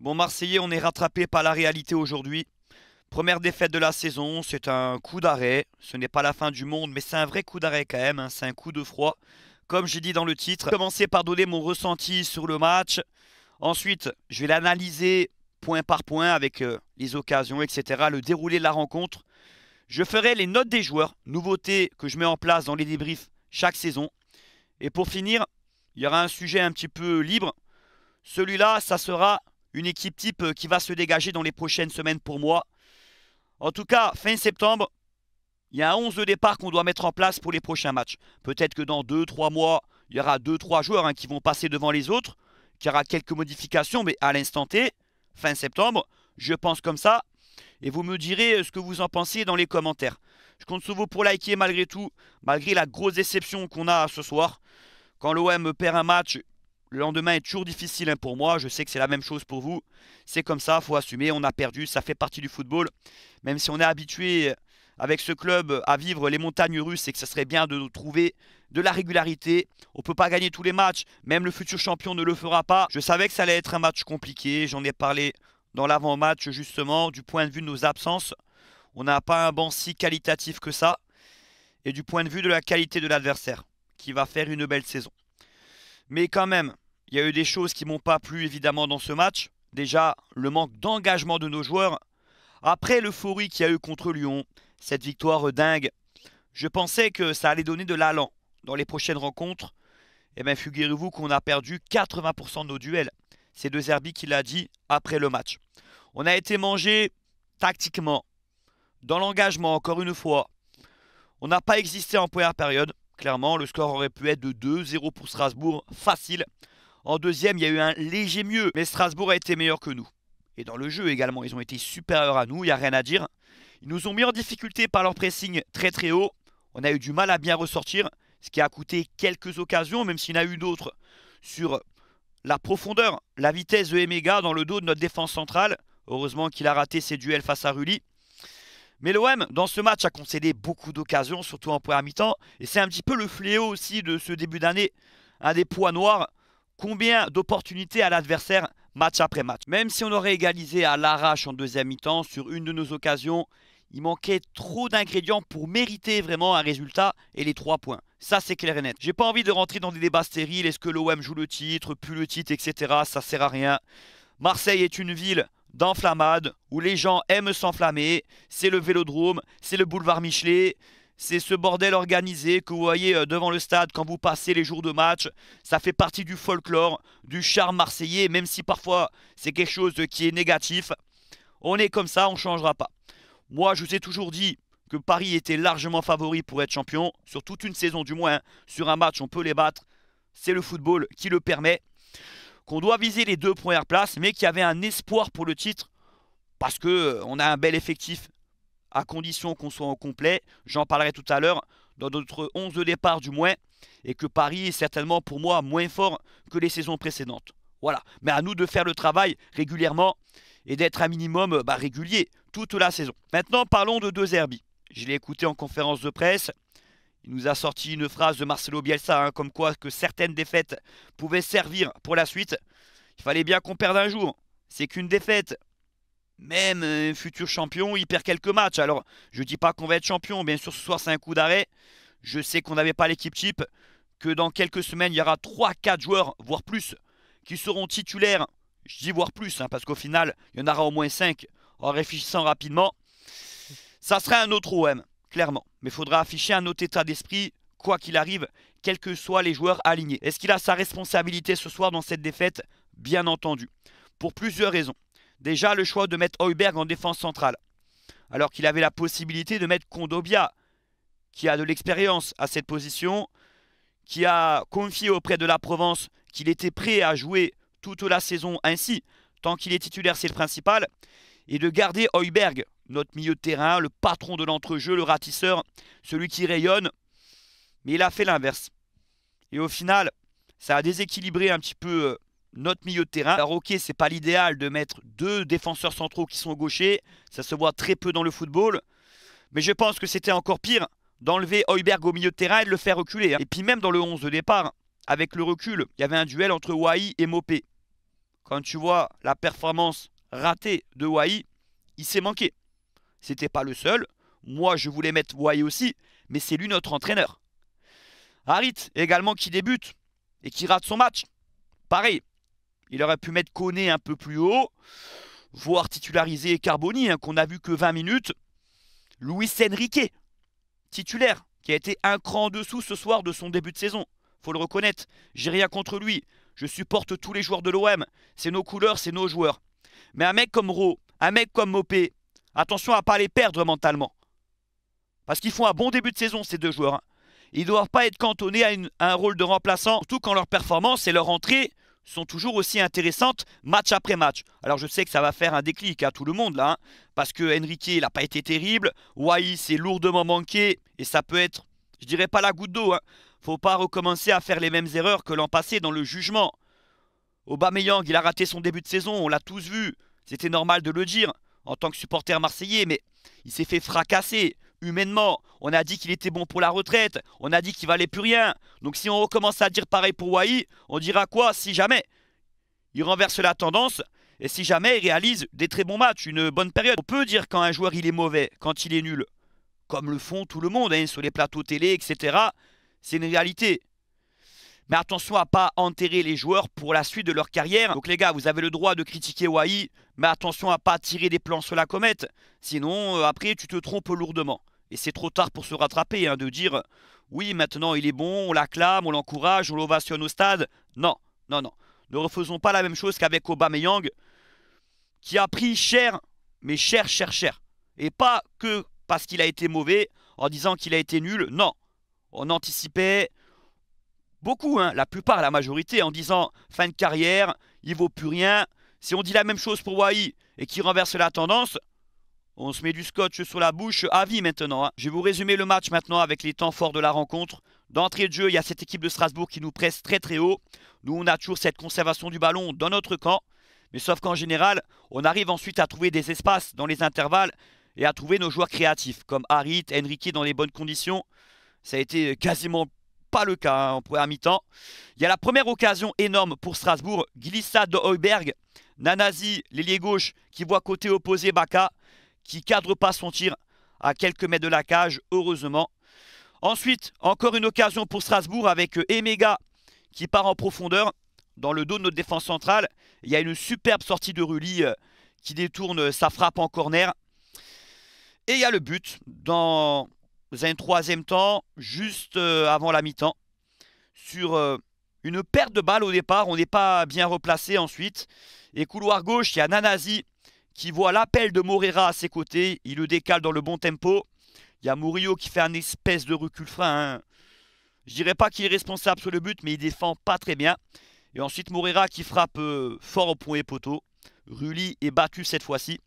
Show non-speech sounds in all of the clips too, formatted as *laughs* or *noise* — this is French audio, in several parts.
Bon, Marseillais, on est rattrapé par la réalité aujourd'hui. Première défaite de la saison, c'est un coup d'arrêt. Ce n'est pas la fin du monde, mais c'est un vrai coup d'arrêt quand même. Hein. C'est un coup de froid. Comme j'ai dit dans le titre, commencer par donner mon ressenti sur le match. Ensuite, je vais l'analyser point par point avec euh, les occasions, etc. Le déroulé de la rencontre. Je ferai les notes des joueurs, nouveautés que je mets en place dans les débriefs chaque saison. Et pour finir, il y aura un sujet un petit peu libre. Celui-là, ça sera une équipe type euh, qui va se dégager dans les prochaines semaines pour moi. En tout cas, fin septembre, il y a un 11 de départ qu'on doit mettre en place pour les prochains matchs. Peut-être que dans 2-3 mois, il y aura 2-3 joueurs hein, qui vont passer devant les autres, Il y aura quelques modifications, mais à l'instant T, fin septembre, je pense comme ça. Et vous me direz euh, ce que vous en pensez dans les commentaires. Je compte sur vous pour liker malgré tout, malgré la grosse déception qu'on a ce soir. Quand l'OM perd un match, le lendemain est toujours difficile hein, pour moi. Je sais que c'est la même chose pour vous. C'est comme ça, faut assumer. On a perdu, ça fait partie du football. Même si on est habitué avec ce club à vivre les montagnes russes et que ça serait bien de trouver de la régularité. On ne peut pas gagner tous les matchs. Même le futur champion ne le fera pas. Je savais que ça allait être un match compliqué. J'en ai parlé dans l'avant-match justement du point de vue de nos absences. On n'a pas un banc si qualitatif que ça. Et du point de vue de la qualité de l'adversaire, qui va faire une belle saison. Mais quand même, il y a eu des choses qui m'ont pas plu évidemment dans ce match. Déjà, le manque d'engagement de nos joueurs. Après l'euphorie qu'il y a eu contre Lyon, cette victoire dingue, je pensais que ça allait donner de l'allant dans les prochaines rencontres. Et eh bien, figurez-vous qu'on a perdu 80% de nos duels. C'est De Zerbi qui l'a dit après le match. On a été mangé tactiquement, dans l'engagement encore une fois. On n'a pas existé en première période. Clairement, le score aurait pu être de 2-0 pour Strasbourg, facile. En deuxième, il y a eu un léger mieux, mais Strasbourg a été meilleur que nous. Et dans le jeu également, ils ont été supérieurs à nous, il n'y a rien à dire. Ils nous ont mis en difficulté par leur pressing très très haut. On a eu du mal à bien ressortir, ce qui a coûté quelques occasions, même s'il y en a eu d'autres, sur la profondeur, la vitesse de Emega dans le dos de notre défense centrale. Heureusement qu'il a raté ses duels face à Rulli. Mais l'OM, dans ce match, a concédé beaucoup d'occasions, surtout en à mi-temps. Et c'est un petit peu le fléau aussi de ce début d'année. Un des poids noirs, combien d'opportunités à l'adversaire match après match. Même si on aurait égalisé à l'arrache en deuxième mi-temps sur une de nos occasions, il manquait trop d'ingrédients pour mériter vraiment un résultat et les trois points. Ça, c'est clair et net. J'ai pas envie de rentrer dans des débats stériles. Est-ce que l'OM joue le titre, pue le titre, etc. Ça sert à rien. Marseille est une ville d'enflammade où les gens aiment s'enflammer. C'est le vélodrome, c'est le boulevard Michelet c'est ce bordel organisé que vous voyez euh, devant le stade quand vous passez les jours de match. Ça fait partie du folklore, du charme marseillais, même si parfois c'est quelque chose qui est négatif. On est comme ça, on ne changera pas. Moi, je vous ai toujours dit que Paris était largement favori pour être champion, sur toute une saison du moins. Hein. Sur un match, on peut les battre. C'est le football qui le permet. Qu'on doit viser les deux premières places, mais qu'il y avait un espoir pour le titre, parce qu'on euh, a un bel effectif, à condition qu'on soit en complet. J'en parlerai tout à l'heure, dans notre 11 de départ du moins, et que Paris est certainement pour moi moins fort que les saisons précédentes. Voilà, mais à nous de faire le travail régulièrement et d'être un minimum bah, régulier toute la saison. Maintenant, parlons de deux herbies. Je l'ai écouté en conférence de presse. Il nous a sorti une phrase de Marcelo Bielsa, hein, comme quoi que certaines défaites pouvaient servir pour la suite. Il fallait bien qu'on perde un jour. C'est qu'une défaite même un futur champion, il perd quelques matchs. Alors, je ne dis pas qu'on va être champion. Bien sûr, ce soir, c'est un coup d'arrêt. Je sais qu'on n'avait pas l'équipe type, que dans quelques semaines, il y aura 3-4 joueurs, voire plus, qui seront titulaires. Je dis voire plus, hein, parce qu'au final, il y en aura au moins 5 en réfléchissant rapidement. Ça serait un autre OM, clairement. Mais il faudra afficher un autre état d'esprit, quoi qu'il arrive, quels que soient les joueurs alignés. Est-ce qu'il a sa responsabilité ce soir dans cette défaite Bien entendu. Pour plusieurs raisons. Déjà le choix de mettre Heuberg en défense centrale, alors qu'il avait la possibilité de mettre Kondobia, qui a de l'expérience à cette position, qui a confié auprès de la Provence qu'il était prêt à jouer toute la saison ainsi, tant qu'il est titulaire c'est le principal, et de garder Heuberg, notre milieu de terrain, le patron de l'entrejeu, le ratisseur, celui qui rayonne, mais il a fait l'inverse. Et au final, ça a déséquilibré un petit peu euh, notre milieu de terrain. Alors ok, c'est pas l'idéal de mettre deux défenseurs centraux qui sont gauchers, ça se voit très peu dans le football, mais je pense que c'était encore pire d'enlever Heuberg au milieu de terrain et de le faire reculer. Hein. Et puis même dans le 11 de départ, avec le recul, il y avait un duel entre Wai et Mopé. Quand tu vois la performance ratée de Wai, il s'est manqué. C'était pas le seul. Moi, je voulais mettre Wai aussi, mais c'est lui notre entraîneur. Harit également qui débute et qui rate son match. Pareil, il aurait pu mettre Koné un peu plus haut, voire titulariser Carboni, hein, qu'on a vu que 20 minutes. Louis Enrique, titulaire, qui a été un cran en dessous ce soir de son début de saison. Faut le reconnaître, j'ai rien contre lui. Je supporte tous les joueurs de l'OM. C'est nos couleurs, c'est nos joueurs. Mais un mec comme Ro, un mec comme Mopé, attention à pas les perdre mentalement. Parce qu'ils font un bon début de saison, ces deux joueurs. Hein. Ils ne doivent pas être cantonnés à, à, un rôle de remplaçant, surtout quand leur performance et leur entrée sont toujours aussi intéressantes match après match. Alors je sais que ça va faire un déclic à tout le monde là, hein, parce que Enrique il n'a pas été terrible, Wai c'est lourdement manqué et ça peut être, je dirais pas la goutte d'eau. Hein. Faut pas recommencer à faire les mêmes erreurs que l'an passé dans le jugement. Aubameyang il a raté son début de saison, on l'a tous vu, c'était normal de le dire en tant que supporter marseillais, mais il s'est fait fracasser humainement. On a dit qu'il était bon pour la retraite, on a dit qu'il valait plus rien. Donc si on recommence à dire pareil pour Wai, on dira quoi si jamais il renverse la tendance et si jamais il réalise des très bons matchs, une bonne période. On peut dire quand un joueur il est mauvais, quand il est nul, comme le font tout le monde hein, sur les plateaux télé, etc. C'est une réalité. Mais attention à pas enterrer les joueurs pour la suite de leur carrière. Donc les gars, vous avez le droit de critiquer Wai, mais attention à pas tirer des plans sur la comète. Sinon, euh, après, tu te trompes lourdement et c'est trop tard pour se rattraper, hein, de dire oui, maintenant il est bon, on l'acclame, on l'encourage, on l'ovationne au stade. Non, non, non. Ne refaisons pas la même chose qu'avec Aubameyang, qui a pris cher, mais cher, cher, cher. Et pas que parce qu'il a été mauvais, en disant qu'il a été nul. Non, on anticipait beaucoup, hein, la plupart, la majorité, en disant fin de carrière, il vaut plus rien. Si on dit la même chose pour Wai et qu'il renverse la tendance, on se met du scotch sur la bouche à vie maintenant. Hein. Je vais vous résumer le match maintenant avec les temps forts de la rencontre. D'entrée de jeu, il y a cette équipe de Strasbourg qui nous presse très très haut. Nous, on a toujours cette conservation du ballon dans notre camp. Mais sauf qu'en général, on arrive ensuite à trouver des espaces dans les intervalles et à trouver nos joueurs créatifs, comme Harit, Enrique dans les bonnes conditions. Ça a été quasiment pas le cas hein, en première mi-temps. Il y a la première occasion énorme pour Strasbourg, glissade de Heuberg, Nanasi, l'ailier gauche, qui voit côté opposé Baka qui cadre pas son tir à quelques mètres de la cage, heureusement. Ensuite, encore une occasion pour Strasbourg avec euh, Emega qui part en profondeur dans le dos de notre défense centrale. Il y a une superbe sortie de Rulli euh, qui détourne euh, sa frappe en corner. Et il y a le but dans un troisième temps, juste avant la mi-temps, sur une perte de balle au départ. On n'est pas bien replacé ensuite. Et couloir gauche, il y a Nanasi qui voit l'appel de Morera à ses côtés. Il le décale dans le bon tempo. Il y a Murillo qui fait un espèce de recul frein. Hein. Je dirais pas qu'il est responsable sur le but, mais il défend pas très bien. Et ensuite Morera qui frappe euh, fort au point et poteau. Rulli est battu cette fois-ci.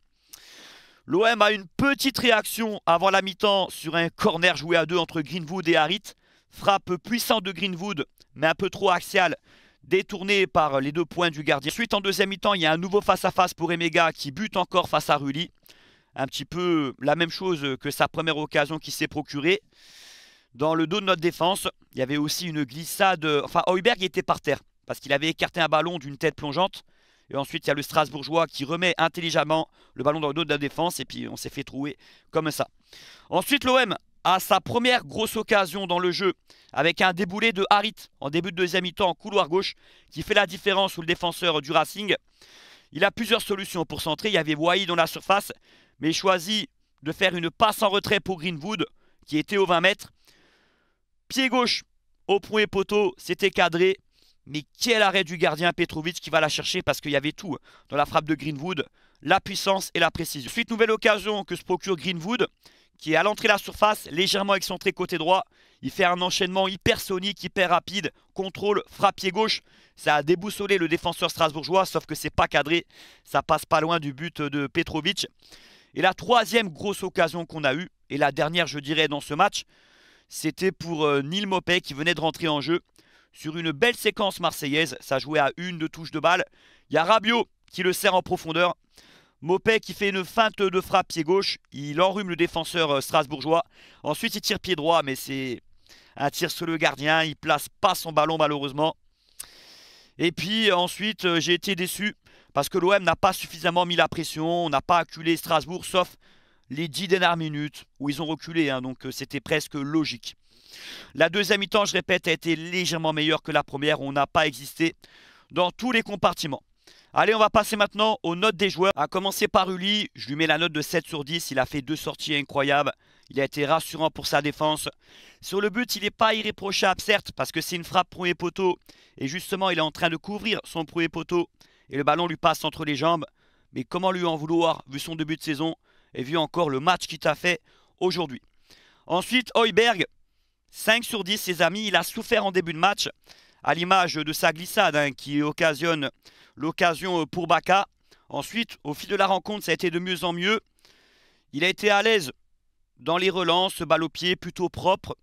L'OM a une petite réaction avant la mi-temps sur un corner joué à deux entre Greenwood et Harit. Frappe puissante de Greenwood, mais un peu trop axiale détourné par les deux points du gardien. Ensuite, en deuxième mi-temps, il y a un nouveau face-à-face pour Emega qui bute encore face à Rulli. Un petit peu la même chose que sa première occasion qui s'est procurée. Dans le dos de notre défense, il y avait aussi une glissade. Enfin, Heuberg était par terre parce qu'il avait écarté un ballon d'une tête plongeante. Et ensuite, il y a le Strasbourgeois qui remet intelligemment le ballon dans le dos de la défense. Et puis, on s'est fait trouer comme ça. Ensuite, l'OM à sa première grosse occasion dans le jeu avec un déboulé de Harit en début de deuxième mi-temps en couloir gauche qui fait la différence sous le défenseur du Racing. Il a plusieurs solutions pour centrer. Il y avait Wai dans la surface, mais il choisit de faire une passe en retrait pour Greenwood qui était au 20 mètres. Pied gauche au et poteau, c'était cadré. Mais quel arrêt du gardien Petrovic qui va la chercher parce qu'il y avait tout dans la frappe de Greenwood, la puissance et la précision. Suite nouvelle occasion que se procure Greenwood qui est à l'entrée de la surface, légèrement excentré côté droit. Il fait un enchaînement sonique, hyper rapide, contrôle, frappe pied gauche. Ça a déboussolé le défenseur strasbourgeois, sauf que c'est pas cadré. Ça passe pas loin du but de Petrovic. Et la troisième grosse occasion qu'on a eue, et la dernière je dirais dans ce match, c'était pour euh, Neil Mopé qui venait de rentrer en jeu sur une belle séquence marseillaise. Ça jouait à une, de touches de balle. Il y a Rabiot qui le sert en profondeur. Mopé qui fait une feinte de frappe pied gauche. Il enrhume le défenseur euh, strasbourgeois. Ensuite, il tire pied droit, mais c'est un tir sur le gardien. Il place pas son ballon malheureusement. Et puis ensuite, euh, j'ai été déçu parce que l'OM n'a pas suffisamment mis la pression. On n'a pas acculé Strasbourg, sauf les dix dernières minutes où ils ont reculé. Hein. donc euh, c'était presque logique. La deuxième mi-temps, je répète, a été légèrement meilleure que la première. On n'a pas existé dans tous les compartiments. Allez, on va passer maintenant aux notes des joueurs. À commencer par Uli, je lui mets la note de 7 sur 10. Il a fait deux sorties incroyables. Il a été rassurant pour sa défense. Sur le but, il n'est pas irréprochable, certes, parce que c'est une frappe premier poteau. Et justement, il est en train de couvrir son premier poteau. Et le ballon lui passe entre les jambes. Mais comment lui en vouloir, vu son début de saison et vu encore le match qu'il t'a fait aujourd'hui. Ensuite, Hoiberg, 5 sur 10, ses amis. Il a souffert en début de match, à l'image de sa glissade hein, qui occasionne l'occasion euh, pour Baka. Ensuite, au fil de la rencontre, ça a été de mieux en mieux. Il a été à l'aise dans les relances, balle au pied plutôt propre.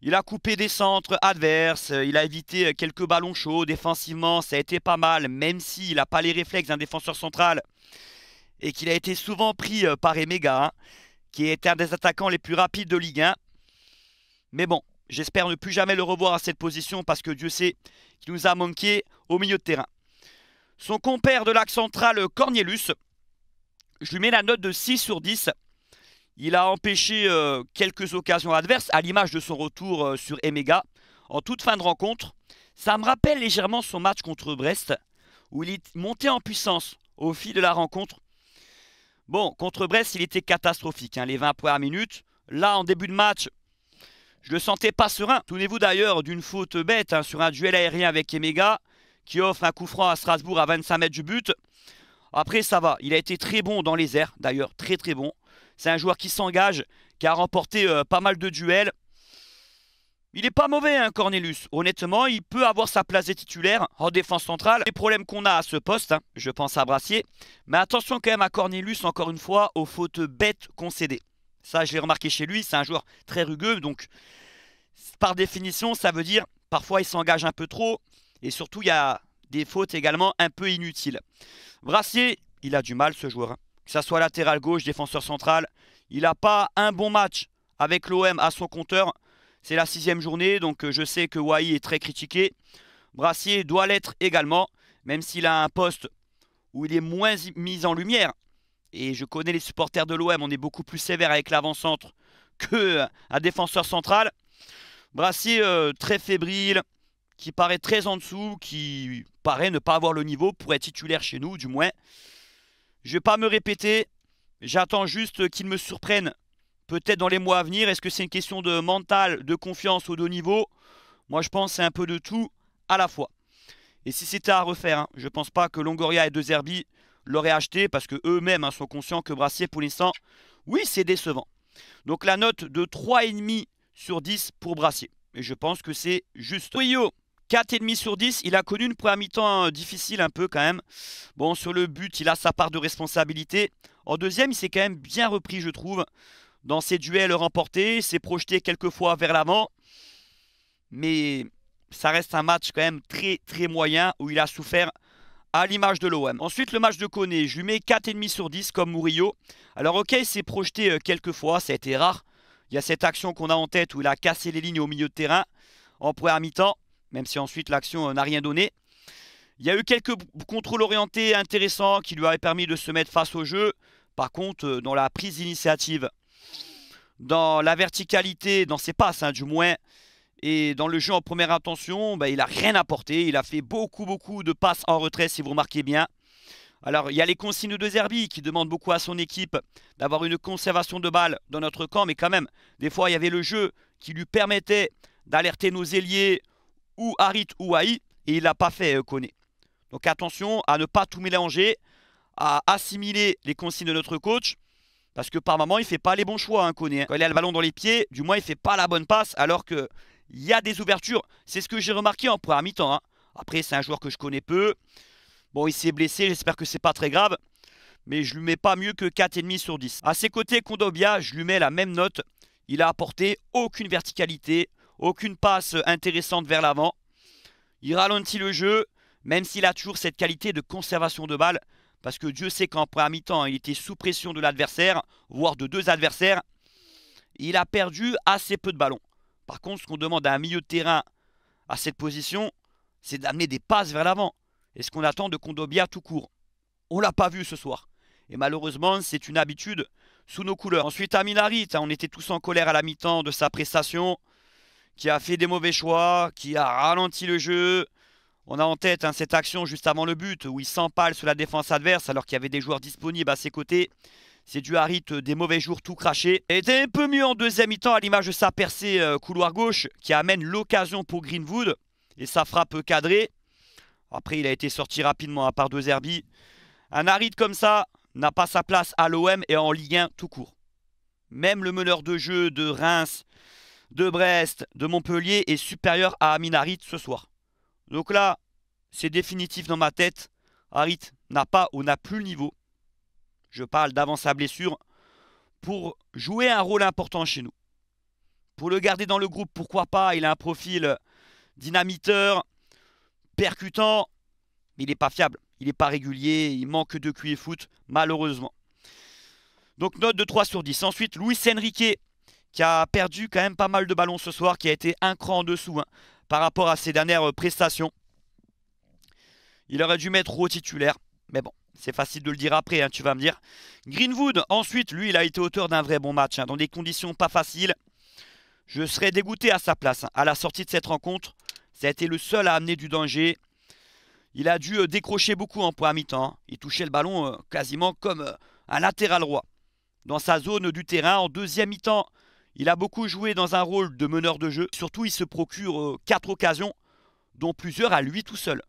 Il a coupé des centres adverses, euh, il a évité euh, quelques ballons chauds. Défensivement, ça a été pas mal, même s'il n'a pas les réflexes d'un défenseur central et qu'il a été souvent pris par Emega, hein, qui est un des attaquants les plus rapides de Ligue 1. Mais bon, j'espère ne plus jamais le revoir à cette position parce que Dieu sait qu'il nous a manqué au milieu de terrain. Son compère de l'axe central, Cornelius, je lui mets la note de 6 sur 10. Il a empêché euh, quelques occasions adverses, à l'image de son retour euh, sur Emega, en toute fin de rencontre. Ça me rappelle légèrement son match contre Brest, où il est monté en puissance au fil de la rencontre. Bon, contre Brest, il était catastrophique, hein, les 20 premières minutes. Là, en début de match, je le sentais pas serein. tournez vous d'ailleurs d'une faute bête hein, sur un duel aérien avec Emega qui offre un coup franc à Strasbourg à 25 mètres du but. Après, ça va. Il a été très bon dans les airs, d'ailleurs, très très bon. C'est un joueur qui s'engage, qui a remporté euh, pas mal de duels. Il est pas mauvais, hein, Cornelius. Honnêtement, il peut avoir sa place de titulaire en défense centrale. Les problèmes qu'on a à ce poste, hein, je pense à Brassier. Mais attention quand même à Cornelius, encore une fois, aux fautes bêtes concédées. Ça, je l'ai remarqué chez lui, c'est un joueur très rugueux. Donc, par définition, ça veut dire parfois il s'engage un peu trop. Et surtout, il y a des fautes également un peu inutiles. Brassier, il a du mal ce joueur. Hein. Que ce soit latéral gauche, défenseur central, il n'a pas un bon match avec l'OM à son compteur. C'est la sixième journée, donc euh, je sais que Wai est très critiqué. Brassier doit l'être également, même s'il a un poste où il est moins mis en lumière. Et je connais les supporters de l'OM, on est beaucoup plus sévère avec l'avant-centre qu'un euh, défenseur central. Brassier euh, très fébrile, qui paraît très en dessous, qui paraît ne pas avoir le niveau pour être titulaire chez nous, du moins. Je ne vais pas me répéter, j'attends juste qu'il me surprenne peut-être dans les mois à venir. Est-ce que c'est une question de mental, de confiance au de niveau Moi je pense c'est un peu de tout à la fois. Et si c'était à refaire, je hein, je pense pas que Longoria et De Zerbi l'auraient acheté parce que eux-mêmes hein, sont conscients que Brassier pour l'instant, oui, c'est décevant. Donc la note de 3,5 sur 10 pour Brassier. Et je pense que c'est juste. Toyo 4,5 sur 10. Il a connu une première mi-temps difficile un peu quand même. Bon, sur le but, il a sa part de responsabilité. En deuxième, il s'est quand même bien repris, je trouve. Dans ses duels remportés, s'est projeté quelques fois vers l'avant. Mais ça reste un match quand même très très moyen où il a souffert à l'image de l'OM. Ensuite, le match de Koné, je lui mets 4,5 sur 10 comme Murillo. Alors ok, il s'est projeté euh, quelques fois, ça a été rare. Il y a cette action qu'on a en tête où il a cassé les lignes au milieu de terrain en première mi-temps même si ensuite l'action euh, n'a rien donné. Il y a eu quelques contrôles orientés intéressants qui lui avaient permis de se mettre face au jeu. Par contre, euh, dans la prise d'initiative, dans la verticalité, dans ses passes hein, du moins, et dans le jeu en première intention, bah, il n'a rien apporté. Il a fait beaucoup, beaucoup de passes en retrait, si vous remarquez bien. Alors, il y a les consignes de Zerbi qui demandent beaucoup à son équipe d'avoir une conservation de balles dans notre camp. Mais quand même, des fois, il y avait le jeu qui lui permettait d'alerter nos ailiers ou Harit ou Aïe, et il l'a pas fait euh, Donc attention à ne pas tout mélanger, à assimiler les consignes de notre coach, parce que par moment, il fait pas les bons choix, hein, hein. Quand il a le ballon dans les pieds, du moins, il fait pas la bonne passe, alors que y a des ouvertures. C'est ce que j'ai remarqué en première mi-temps. Hein. Après, c'est un joueur que je connais peu. Bon, il s'est blessé, j'espère que c'est pas très grave. Mais je lui mets pas mieux que 4,5 sur 10. À ses côtés, Kondobia, je lui mets la même note. Il a apporté aucune verticalité, aucune passe intéressante vers l'avant. Il ralentit le jeu, même s'il a toujours cette qualité de conservation de balle. Parce que Dieu sait qu'en première mi-temps, il était sous pression de l'adversaire, voire de deux adversaires. Il a perdu assez peu de ballons. Par contre, ce qu'on demande à un milieu de terrain à cette position, c'est d'amener des passes vers l'avant. Et ce qu'on attend de Condobia tout court. On ne l'a pas vu ce soir. Et malheureusement, c'est une habitude sous nos couleurs. Ensuite, à hein, on était tous en colère à la mi-temps de sa prestation qui a fait des mauvais choix, qui a ralenti le jeu. On a en tête hein, cette action juste avant le but où il s'empale sur la défense adverse alors qu'il y avait des joueurs disponibles à ses côtés. C'est du Harit euh, des mauvais jours tout craché. Et était un peu mieux en deuxième mi-temps à l'image de sa percée euh, couloir gauche qui amène l'occasion pour Greenwood et sa frappe cadrée. Après il a été sorti rapidement à part deux Zerbi. Un Harit comme ça n'a pas sa place à l'OM et en Ligue 1 tout court. Même le meneur de jeu de Reims de Brest, de Montpellier est supérieur à Amin Harit ce soir. Donc là, c'est définitif dans ma tête. Harit n'a pas ou n'a plus le niveau. Je parle d'avant sa blessure pour jouer un rôle important chez nous. Pour le garder dans le groupe, pourquoi pas Il a un profil dynamiteur, percutant, mais il n'est pas fiable. Il n'est pas régulier, il manque de et foot, malheureusement. Donc note de 3 sur 10. Ensuite, louis Enrique, qui a perdu quand même pas mal de ballons ce soir, qui a été un cran en dessous hein, par rapport à ses dernières euh, prestations. Il aurait dû mettre au titulaire, mais bon, c'est facile de le dire après, hein, tu vas me dire. Greenwood, ensuite, lui, il a été auteur d'un vrai bon match, hein, dans des conditions pas faciles. Je serais dégoûté à sa place, à la sortie de cette rencontre. Ça a été le seul à amener du danger. Il a dû euh, décrocher beaucoup en point à mi-temps. Il touchait le ballon euh, quasiment comme un latéral roi. Dans sa zone du terrain, en deuxième mi-temps, il a beaucoup joué dans un rôle de meneur de jeu. Surtout, il se procure euh, quatre occasions, dont plusieurs à lui tout seul.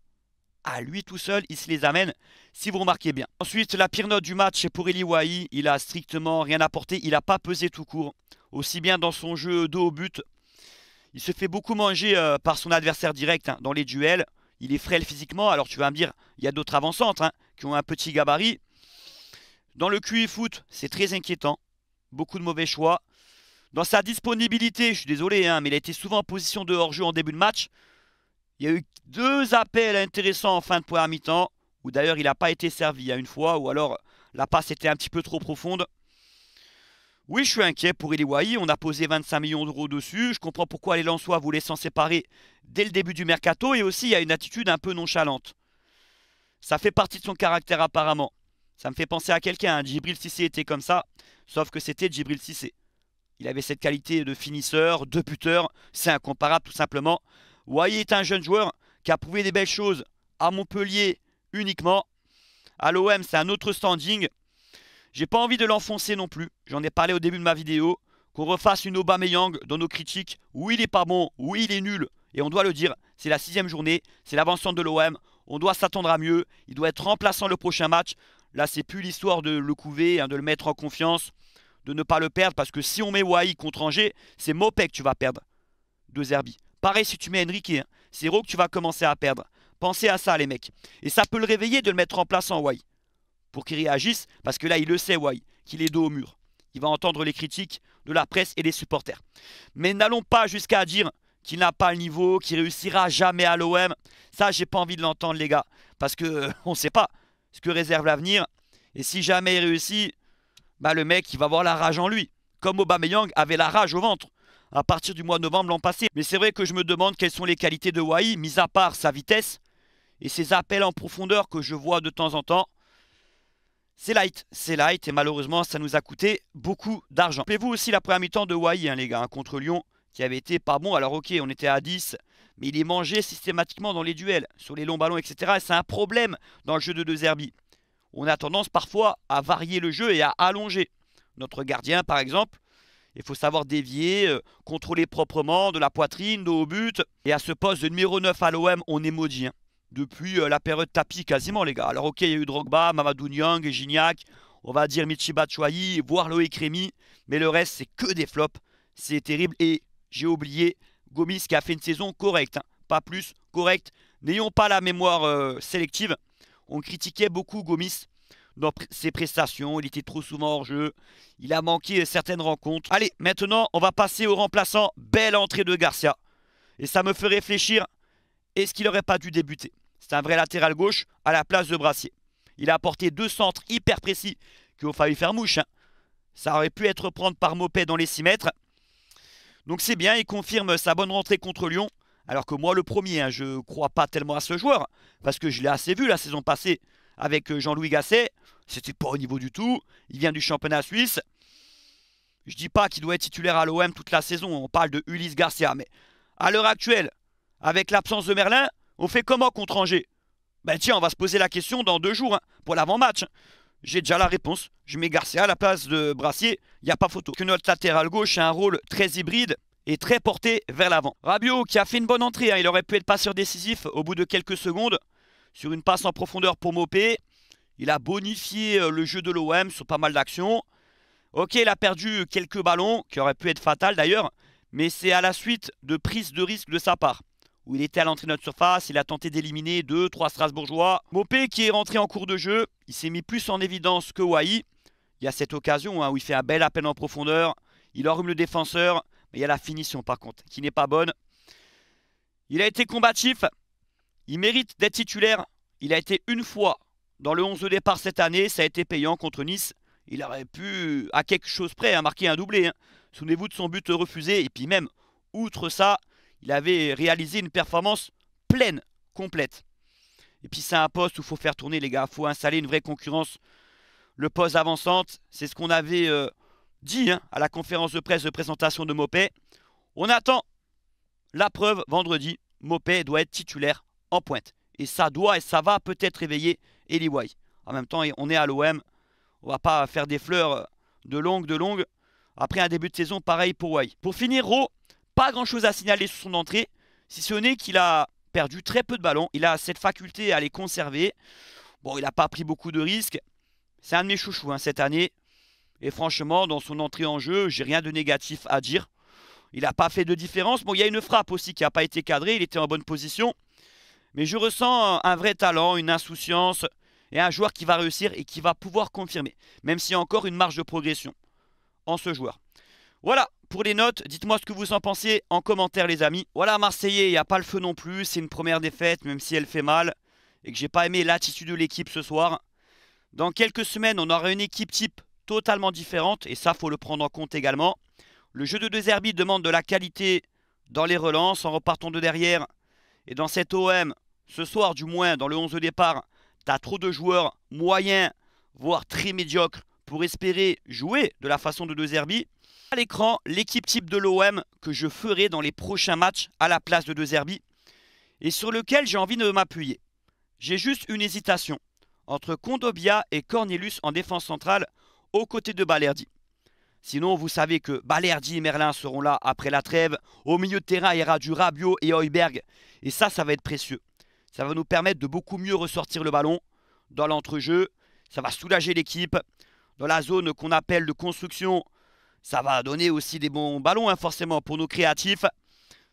À lui tout seul, il se les amène, si vous remarquez bien. Ensuite, la pire note du match, c'est pour Eli Il a strictement rien apporté, il n'a pas pesé tout court. Aussi bien dans son jeu dos au but. Il se fait beaucoup manger euh, par son adversaire direct hein, dans les duels. Il est frêle physiquement, alors tu vas me dire, il y a d'autres avant-centres hein, qui ont un petit gabarit. Dans le QI foot, c'est très inquiétant. Beaucoup de mauvais choix. Dans sa disponibilité, je suis désolé, hein, mais il a été souvent en position de hors-jeu en début de match. Il y a eu deux appels intéressants en fin de à mi-temps, où d'ailleurs il n'a pas été servi à une fois, ou alors la passe était un petit peu trop profonde. Oui, je suis inquiet pour Eliwahi, on a posé 25 millions d'euros dessus, je comprends pourquoi les Lançois voulaient s'en séparer dès le début du mercato, et aussi il y a une attitude un peu nonchalante. Ça fait partie de son caractère apparemment. Ça me fait penser à quelqu'un, hein, Djibril Sissé était comme ça, sauf que c'était Djibril Sissé. Il avait cette qualité de finisseur, de buteur. C'est incomparable tout simplement. Wai est un jeune joueur qui a prouvé des belles choses à Montpellier uniquement. À l'OM, c'est un autre standing. J'ai pas envie de l'enfoncer non plus. J'en ai parlé au début de ma vidéo. Qu'on refasse une Aubameyang dans nos critiques. Oui, il est pas bon. Oui, il est nul. Et on doit le dire. C'est la sixième journée. C'est l'avancement de l'OM. On doit s'attendre à mieux. Il doit être remplaçant le prochain match. Là, c'est plus l'histoire de le couver, hein, de le mettre en confiance de ne pas le perdre parce que si on met Wai contre Angers, c'est Mopé que tu vas perdre de Zerbi. Pareil si tu mets Enrique, hein. c'est Ro que tu vas commencer à perdre. Pensez à ça les mecs. Et ça peut le réveiller de le mettre en place en Wai pour qu'il réagisse parce que là il le sait Wai, qu'il est dos au mur. Il va entendre les critiques de la presse et des supporters. Mais n'allons pas jusqu'à dire qu'il n'a pas le niveau, qu'il réussira jamais à l'OM. Ça, j'ai pas envie de l'entendre, les gars. Parce que euh, *laughs* on ne sait pas ce que réserve l'avenir. Et si jamais il réussit, bah, le mec, il va avoir la rage en lui. Comme Aubameyang avait la rage au ventre à partir du mois de novembre l'an passé. Mais c'est vrai que je me demande quelles sont les qualités de Wai, mis à part sa vitesse et ses appels en profondeur que je vois de temps en temps. C'est light, c'est light et malheureusement ça nous a coûté beaucoup d'argent. Rappelez-vous aussi la première mi-temps de Wai, hein, les gars, hein, contre Lyon, qui avait été pas bon. Alors ok, on était à 10, mais il est mangé systématiquement dans les duels, sur les longs ballons, etc. c'est un problème dans le jeu de deux Zerbi on a tendance parfois à varier le jeu et à allonger. Notre gardien, par exemple, il faut savoir dévier, euh, contrôler proprement de la poitrine, de au but. Et à ce poste de numéro 9 à l'OM, on est maudit. Hein. Depuis euh, la période tapis quasiment, les gars. Alors ok, il y a eu Drogba, Mamadou Niang, Gignac, on va dire Michi Batshuayi, voire Loïc Rémy. Mais le reste, c'est que des flops. C'est terrible. Et j'ai oublié Gomis qui a fait une saison correcte. Hein. Pas plus, correcte. N'ayons pas la mémoire euh, sélective. On critiquait beaucoup Gomis dans ses prestations, il était trop souvent hors jeu, il a manqué certaines rencontres. Allez, maintenant, on va passer au remplaçant. Belle entrée de Garcia. Et ça me fait réfléchir, est-ce qu'il n'aurait pas dû débuter C'est un vrai latéral gauche à la place de Brassier. Il a apporté deux centres hyper précis qui ont fallu faire mouche. Hein. Ça aurait pu être prendre par Mopé dans les 6 mètres. Donc c'est bien, il confirme sa bonne rentrée contre Lyon. Alors que moi, le premier, hein, je ne crois pas tellement à ce joueur, parce que je l'ai assez vu la saison passée avec euh, Jean-Louis Gasset. C'était pas au niveau du tout. Il vient du championnat suisse. Je dis pas qu'il doit être titulaire à l'OM toute la saison. On parle de Ulysse Garcia. Mais à l'heure actuelle, avec l'absence de Merlin, on fait comment contre Angers Ben tiens, on va se poser la question dans deux jours hein, pour l'avant-match. Hein. J'ai déjà la réponse. Je mets Garcia à la place de Brassier. Il n'y a pas photo. Que notre latéral gauche a un rôle très hybride est très porté vers l'avant. Rabiot qui a fait une bonne entrée, hein, il aurait pu être passeur décisif au bout de quelques secondes sur une passe en profondeur pour Mopé. Il a bonifié euh, le jeu de l'OM sur pas mal d'actions. Ok, il a perdu quelques ballons qui auraient pu être fatal d'ailleurs, mais c'est à la suite de prises de risque de sa part. Où il était à l'entrée de notre surface, il a tenté d'éliminer 2 trois Strasbourgeois. Mopé qui est rentré en cours de jeu, il s'est mis plus en évidence que Wai. Il y a cette occasion hein, où il fait un bel appel en profondeur, il enrume le défenseur, mais il y a la finition par contre qui n'est pas bonne. Il a été combatif. Il mérite d'être titulaire. Il a été une fois dans le 11 de départ cette année. Ça a été payant contre Nice. Il aurait pu, à quelque chose près, hein, marquer un doublé. Hein. Souvenez-vous de son but refusé. Et puis même, outre ça, il avait réalisé une performance pleine, complète. Et puis c'est un poste où il faut faire tourner les gars. Il faut installer une vraie concurrence. Le poste avançante, c'est ce qu'on avait... Euh, dit hein, à la conférence de presse de présentation de Mopé, on attend la preuve vendredi, Mopé doit être titulaire en pointe. Et ça doit et ça va peut-être réveiller Wai. En même temps, on est à l'OM, on va pas faire des fleurs de longue, de longue. Après un début de saison pareil pour Wai. Pour finir, Ro, pas grand-chose à signaler sur son entrée, si ce n'est qu'il a perdu très peu de ballons. Il a cette faculté à les conserver. Bon, il n'a pas pris beaucoup de risques. C'est un de mes chouchous hein, cette année. Et franchement, dans son entrée en jeu, j'ai rien de négatif à dire. Il n'a pas fait de différence. Bon, il y a une frappe aussi qui n'a pas été cadrée. Il était en bonne position. Mais je ressens un vrai talent, une insouciance et un joueur qui va réussir et qui va pouvoir confirmer. Même s'il y a encore une marge de progression en ce joueur. Voilà pour les notes. Dites-moi ce que vous en pensez en commentaire, les amis. Voilà, Marseillais, il n'y a pas le feu non plus. C'est une première défaite, même si elle fait mal. Et que j'ai pas aimé l'attitude de l'équipe ce soir. Dans quelques semaines, on aura une équipe type totalement différente et ça faut le prendre en compte également. Le jeu de deux Zerbi demande de la qualité dans les relances en repartant de derrière et dans cet OM, ce soir du moins dans le 11 de départ, tu as trop de joueurs moyens, voire très médiocres pour espérer jouer de la façon de deux Zerbi. À l'écran, l'équipe type de l'OM que je ferai dans les prochains matchs à la place de deux Zerbi et sur lequel j'ai envie de m'appuyer. J'ai juste une hésitation entre Kondobia et Cornelius en défense centrale aux côtés de Balerdi. Sinon, vous savez que Balerdi et Merlin seront là après la trêve. Au milieu de terrain, il y aura du Rabio et Heuberg. Et ça, ça va être précieux. Ça va nous permettre de beaucoup mieux ressortir le ballon dans l'entrejeu. Ça va soulager l'équipe. Dans la zone qu'on appelle de construction, ça va donner aussi des bons ballons, hein, forcément, pour nos créatifs.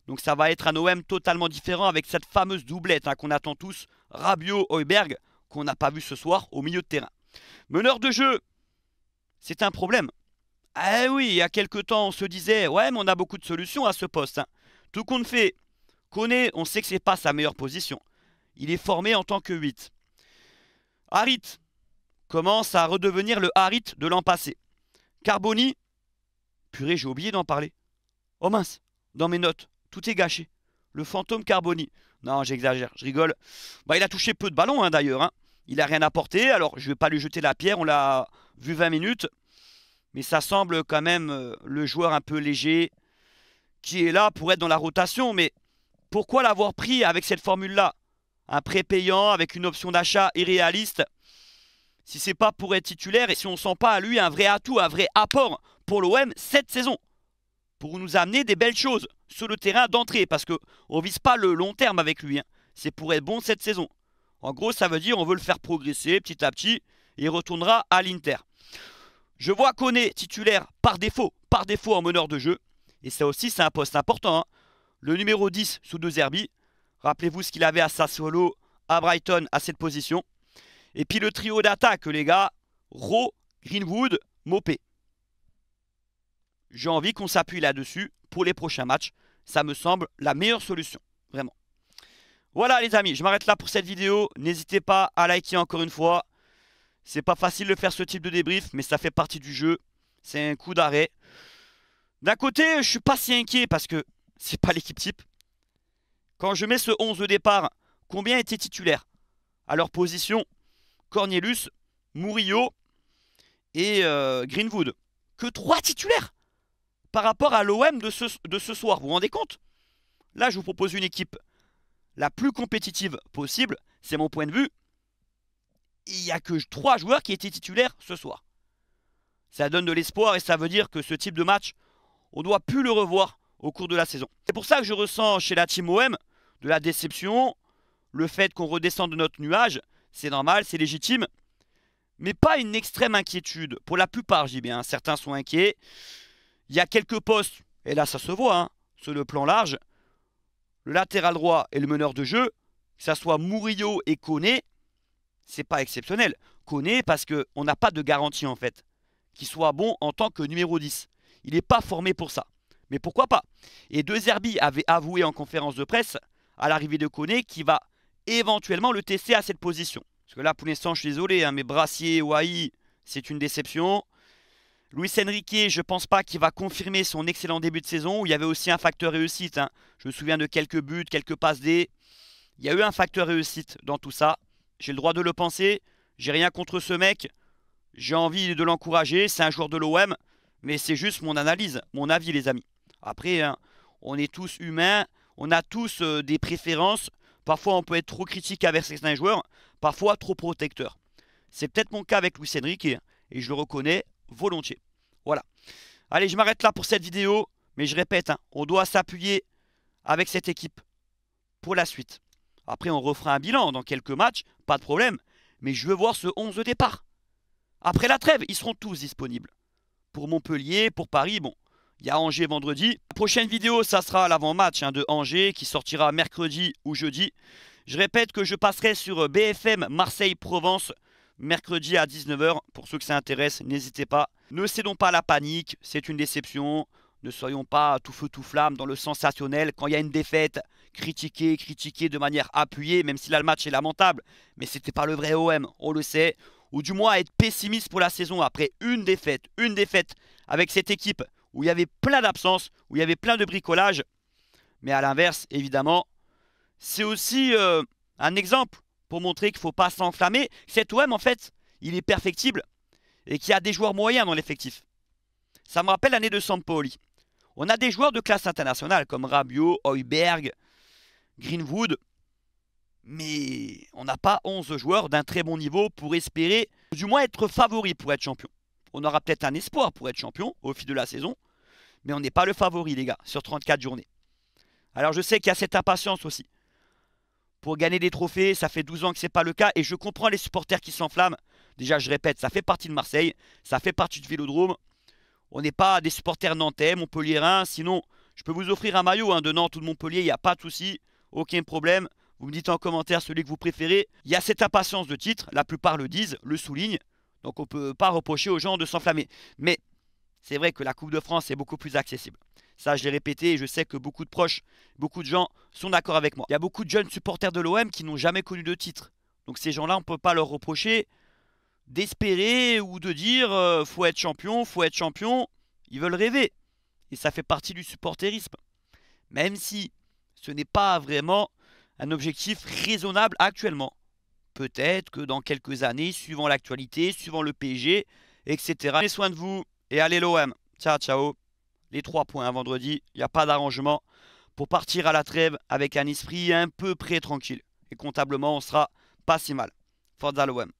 Donc ça va être un OM totalement différent avec cette fameuse doublette hein, qu'on attend tous, Rabio Heuberg, qu'on n'a pas vu ce soir au milieu de terrain. Meneur de jeu, c'est un problème. Ah oui, il y a quelque temps, on se disait, ouais, mais on a beaucoup de solutions à ce poste. Hein. Tout compte fait, connaît, on sait que c'est pas sa meilleure position. Il est formé en tant que 8. Harit commence à redevenir le Harit de l'an passé. Carboni, purée, j'ai oublié d'en parler. Oh mince, dans mes notes, tout est gâché. Le fantôme Carboni. Non, j'exagère, je rigole. Bah, il a touché peu de ballons hein, d'ailleurs. Hein. Il n'a rien apporté, alors je vais pas lui jeter la pierre, on l'a vu 20 minutes. Mais ça semble quand même euh, le joueur un peu léger qui est là pour être dans la rotation. Mais pourquoi l'avoir pris avec cette formule-là Un prépayant avec une option d'achat irréaliste si c'est pas pour être titulaire et si on sent pas à lui un vrai atout, un vrai apport pour l'OM cette saison pour nous amener des belles choses sur le terrain d'entrée parce qu'on ne vise pas le long terme avec lui. Hein. C'est pour être bon cette saison. En gros, ça veut dire on veut le faire progresser petit à petit et il retournera à l'Inter. Je vois qu'on est titulaire par défaut, par défaut en meneur de jeu. Et ça aussi, c'est un poste important. Hein. Le numéro 10, sous deux Zerbi. Rappelez-vous ce qu'il avait à Sassuolo, à Brighton, à cette position. Et puis le trio d'attaque, les gars. Raw Greenwood, Mopé. J'ai envie qu'on s'appuie là-dessus pour les prochains matchs. Ça me semble la meilleure solution, vraiment. Voilà les amis, je m'arrête là pour cette vidéo. N'hésitez pas à liker encore une fois, c'est pas facile de faire ce type de débrief, mais ça fait partie du jeu. C'est un coup d'arrêt. D'un côté, je suis pas si inquiet parce que c'est pas l'équipe type. Quand je mets ce 11 de départ, combien étaient titulaires À leur position, Cornelius, Murillo et euh, Greenwood. Que trois titulaires par rapport à l'OM de ce, de ce soir. Vous vous rendez compte Là, je vous propose une équipe la plus compétitive possible. C'est mon point de vue il n'y a que trois joueurs qui étaient titulaires ce soir. Ça donne de l'espoir et ça veut dire que ce type de match, on ne doit plus le revoir au cours de la saison. C'est pour ça que je ressens chez la team OM de la déception, le fait qu'on redescende de notre nuage, c'est normal, c'est légitime, mais pas une extrême inquiétude. Pour la plupart, j'y bien, hein. certains sont inquiets. Il y a quelques postes, et là ça se voit, hein, sur le plan large, le latéral droit et le meneur de jeu, que ce soit Murillo et Koné, c'est pas exceptionnel. Koné, parce qu'on n'a pas de garantie en fait, qu'il soit bon en tant que numéro 10. Il n'est pas formé pour ça. Mais pourquoi pas Et De Zerbi avait avoué en conférence de presse, à l'arrivée de Koné, qu'il va éventuellement le tester à cette position. Parce que là, pour l'instant, je suis désolé, hein, mais Brassier, Wahi, c'est une déception. Luis Enrique, je ne pense pas qu'il va confirmer son excellent début de saison, où il y avait aussi un facteur réussite. Hein. Je me souviens de quelques buts, quelques passes des. Il y a eu un facteur réussite dans tout ça j'ai le droit de le penser, j'ai rien contre ce mec, j'ai envie de l'encourager, c'est un joueur de l'OM, mais c'est juste mon analyse, mon avis les amis. Après, hein, on est tous humains, on a tous euh, des préférences, parfois on peut être trop critique avec certains joueurs, parfois trop protecteur. C'est peut-être mon cas avec Luis Enrique, et, je le reconnais volontiers. Voilà. Allez, je m'arrête là pour cette vidéo, mais je répète, hein, on doit s'appuyer avec cette équipe pour la suite. Après, on refera un bilan dans quelques matchs pas de problème, mais je veux voir ce 11 de départ. Après la trêve, ils seront tous disponibles. Pour Montpellier, pour Paris, bon, il y a Angers vendredi. prochaine vidéo, ça sera l'avant-match hein, de Angers qui sortira mercredi ou jeudi. Je répète que je passerai sur BFM Marseille-Provence mercredi à 19h. Pour ceux que ça intéresse, n'hésitez pas. Ne cédons pas à la panique, c'est une déception. Ne soyons pas tout feu tout flamme dans le sensationnel quand il y a une défaite. Critiquer, critiquer de manière appuyée, même si là le match est lamentable. Mais c'était pas le vrai OM, on le sait. Ou du moins être pessimiste pour la saison après une défaite, une défaite avec cette équipe où il y avait plein d'absences, où il y avait plein de bricolage. Mais à l'inverse, évidemment, c'est aussi euh, un exemple pour montrer qu'il ne faut pas s'enflammer. Cet OM, en fait, il est perfectible et qu'il y a des joueurs moyens dans l'effectif. Ça me rappelle l'année de Sampoli. On a des joueurs de classe internationale comme Rabiot, Heuberg, Greenwood. Mais on n'a pas 11 joueurs d'un très bon niveau pour espérer, du moins être favori pour être champion. On aura peut-être un espoir pour être champion au fil de la saison, mais on n'est pas le favori, les gars, sur 34 journées. Alors je sais qu'il y a cette impatience aussi. Pour gagner des trophées, ça fait 12 ans que ce n'est pas le cas, et je comprends les supporters qui s'enflamment. Déjà, je répète, ça fait partie de Marseille, ça fait partie du Vélodrome. On n'est pas des supporters nantais, un sinon je peux vous offrir un maillot hein, de Nantes ou de Montpellier, il n'y a pas de souci aucun problème. Vous me dites en commentaire celui que vous préférez. Il y a cette impatience de titre, la plupart le disent, le soulignent. Donc on ne peut pas reprocher aux gens de s'enflammer. Mais c'est vrai que la Coupe de France est beaucoup plus accessible. Ça, je l'ai répété et je sais que beaucoup de proches, beaucoup de gens sont d'accord avec moi. Il y a beaucoup de jeunes supporters de l'OM qui n'ont jamais connu de titre. Donc ces gens-là, on ne peut pas leur reprocher d'espérer ou de dire euh, faut être champion, faut être champion. Ils veulent rêver. Et ça fait partie du supporterisme. Même si ce n'est pas vraiment un objectif raisonnable actuellement. Peut-être que dans quelques années, suivant l'actualité, suivant le PSG, etc. Prenez soin de vous et allez l'OM. Ciao, ciao. Les trois points hein, vendredi, il n'y a pas d'arrangement pour partir à la trêve avec un esprit un peu près tranquille. Et comptablement, on sera pas si mal. Forza l'OM.